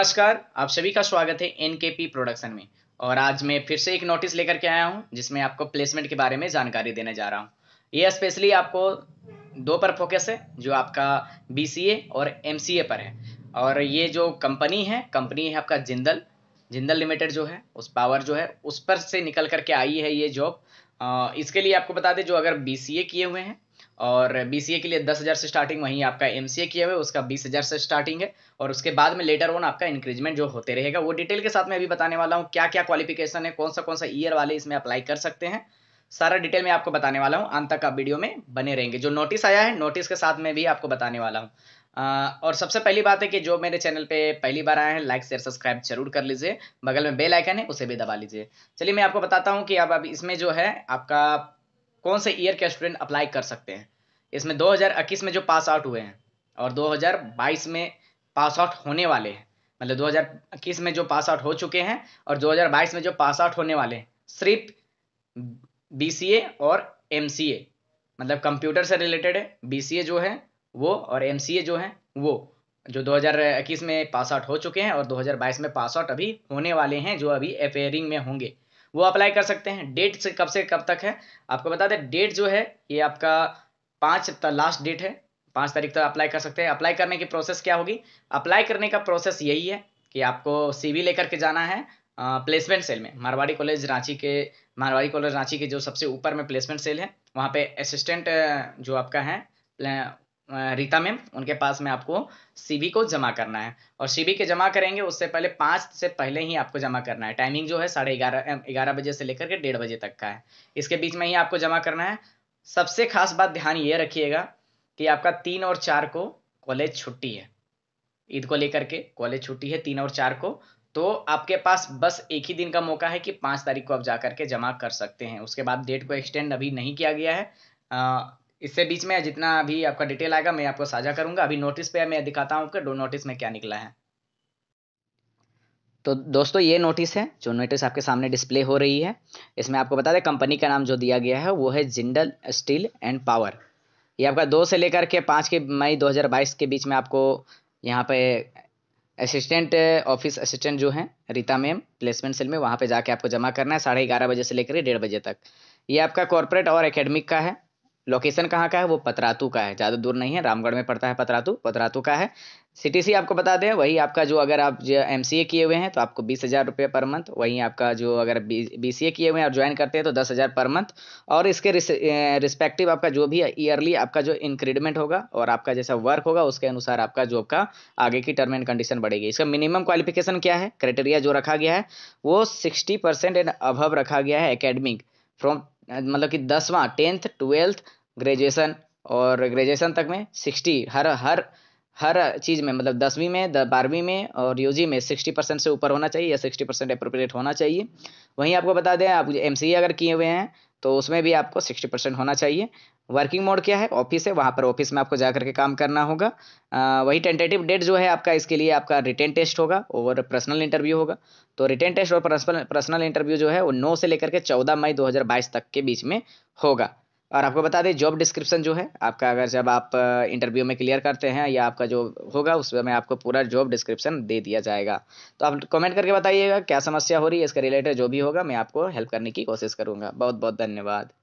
नमस्कार आप सभी का स्वागत है एन के पी प्रोडक्शन में और आज मैं फिर से एक नोटिस लेकर के आया हूँ जिसमें आपको प्लेसमेंट के बारे में जानकारी देने जा रहा हूँ ये स्पेशली आपको दो पर फोकस है जो आपका बी और एम पर है और ये जो कंपनी है कंपनी है आपका जिंदल जिंदल लिमिटेड जो है उस पावर जो है उस पर से निकल करके आई है ये जॉब इसके लिए आपको बता दें जो अगर बी किए हुए हैं और बी के लिए दस हज़ार से स्टार्टिंग वहीं आपका एम किया हुआ है उसका बीस हज़ार से स्टार्टिंग है और उसके बाद में लेटर ऑन आपका इंक्रीजमेंट जो होते रहेगा वो डिटेल के साथ मैं अभी बताने वाला हूँ क्या क्या क्वालिफिकेशन है कौन सा कौन सा ईयर वाले इसमें अप्लाई कर सकते हैं सारा डिटेल मैं आपको बताने वाला हूँ अंत तक आप वीडियो में बने रहेंगे जो नोटिस आया है नोटिस के साथ मैं भी आपको बताने वाला हूँ और सबसे पहली बात है कि जो मेरे चैनल पे पहली बार आए हैं लाइक शेयर सब्सक्राइब जरूर कर लीजिए बगल में बेल आइकन है उसे भी दबा लीजिए चलिए मैं आपको बताता हूँ कि अब अब इसमें जो है आपका कौन से ईयर के स्टूडेंट अप्लाई कर सकते हैं इसमें 2021 में जो पास आउट हुए हैं और 2022 में पास आउट होने वाले हैं मतलब 2021 में जो पास आउट हो चुके हैं और 2022 में जो पास आउट होने वाले हैं सिर्फ ए और ए मतलब कंप्यूटर से रिलेटेड है ए जो है वो और ए जो है वो जो 2021 में पास आउट हो चुके हैं और 2022 में पास आउट अभी होने वाले हैं जो अभी अपेयरिंग में होंगे वो अप्लाई कर सकते हैं डेट से कब से कब तक है आपको बता दें डेट जो है ये आपका पाँच लास्ट डेट है पाँच तारीख तक अप्लाई कर सकते हैं अप्लाई करने की प्रोसेस क्या होगी अप्लाई करने का प्रोसेस यही है कि आपको सी लेकर के जाना है प्लेसमेंट सेल में मारवाड़ी कॉलेज रांची के मारवाड़ी कॉलेज रांची के जो सबसे ऊपर में प्लेसमेंट सेल है वहाँ पे असिस्टेंट जो आपका है रीता मैम उनके पास में आपको सीबी को जमा करना है और सीबी के जमा करेंगे उससे पहले पाँच से पहले ही आपको जमा करना है टाइमिंग जो है साढ़े ग्यारह ग्यारह बजे से लेकर के डेढ़ बजे तक का है इसके बीच में ही आपको जमा करना है सबसे खास बात ध्यान ये रखिएगा कि आपका तीन और चार को कॉलेज छुट्टी है ईद को लेकर के कॉलेज छुट्टी है तीन और चार को तो आपके पास बस एक ही दिन का मौका है कि पाँच तारीख को आप जा करके जमा कर सकते हैं उसके बाद डेट को एक्सटेंड अभी नहीं किया गया है इससे बीच में जितना अभी आपका डिटेल आएगा मैं आपको साझा करूंगा अभी नोटिस पे मैं दिखाता हूँ आपका नोटिस में क्या निकला है तो दोस्तों ये नोटिस है जो नोटिस आपके सामने डिस्प्ले हो रही है इसमें आपको बता दें कंपनी का नाम जो दिया गया है वो है जिंडल स्टील एंड पावर ये आपका दो से लेकर के पाँच के मई 2022 के बीच में आपको यहाँ पे असिस्टेंट ऑफिस असिस्टेंट जो हैं रीता मैम प्लेसमेंट सेल में वहाँ पे जाके आपको जमा करना है साढ़े ग्यारह बजे से लेकर डेढ़ बजे तक ये आपका कॉरपोरेट और एकेडमिक का है लोकेशन कहाँ का है वो पतरातू का है ज़्यादा दूर नहीं है रामगढ़ में पड़ता है पतरातू पतरातू का है सीटीसी आपको बता दें वही आपका जो अगर आप जो एम किए हुए हैं तो आपको बीस हज़ार रुपये पर मंथ वहीं आपका जो अगर बी सी किए हुए हैं और ज्वाइन करते हैं तो दस हज़ार पर मंथ और इसके रिस्पेक्टिव आपका जो भी ईयरली आपका जो इंक्रीडमेंट होगा और आपका जैसा वर्क होगा उसके अनुसार आपका जॉब का आगे की टर्म एंड कंडीशन बढ़ेगी इसका मिनिमम क्वालिफिकेशन क्या है क्राइटेरिया जो रखा गया है वो सिक्सटी परसेंट एंड अभव रखा गया है अकेडमिक फ्रॉम मतलब कि दसवां टेंथ ट्वेल्थ ग्रेजुएसन और ग्रेजुएशन तक में सिक्सटी हर हर हर चीज़ में मतलब दसवीं में बारहवीं में और यू में सिक्सटी परसेंट से ऊपर होना चाहिए या सिक्सटी परसेंट अप्रोप्रिएट होना चाहिए वहीं आपको बता दें आप एम अगर किए हुए हैं तो उसमें भी आपको सिक्सटी परसेंट होना चाहिए वर्किंग मोड क्या है ऑफिस है वहाँ पर ऑफिस में आपको जा करके काम करना होगा वही टेंटेटिव डेट जो है आपका इसके लिए आपका रिटर्न टेस्ट होगा और पर्सनल इंटरव्यू होगा तो रिटर्न टेस्ट और पर्सनल इंटरव्यू जो है वो नौ से लेकर के चौदह मई बाईस तक के बीच में होगा और आपको बता दें जॉब डिस्क्रिप्शन जो है आपका अगर जब आप इंटरव्यू में क्लियर करते हैं या आपका जो होगा उसमें आपको पूरा जॉब डिस्क्रिप्शन दे दिया जाएगा तो आप कमेंट करके बताइएगा क्या समस्या हो रही है इसके रिलेटेड जो भी होगा मैं आपको हेल्प करने की कोशिश करूँगा बहुत बहुत धन्यवाद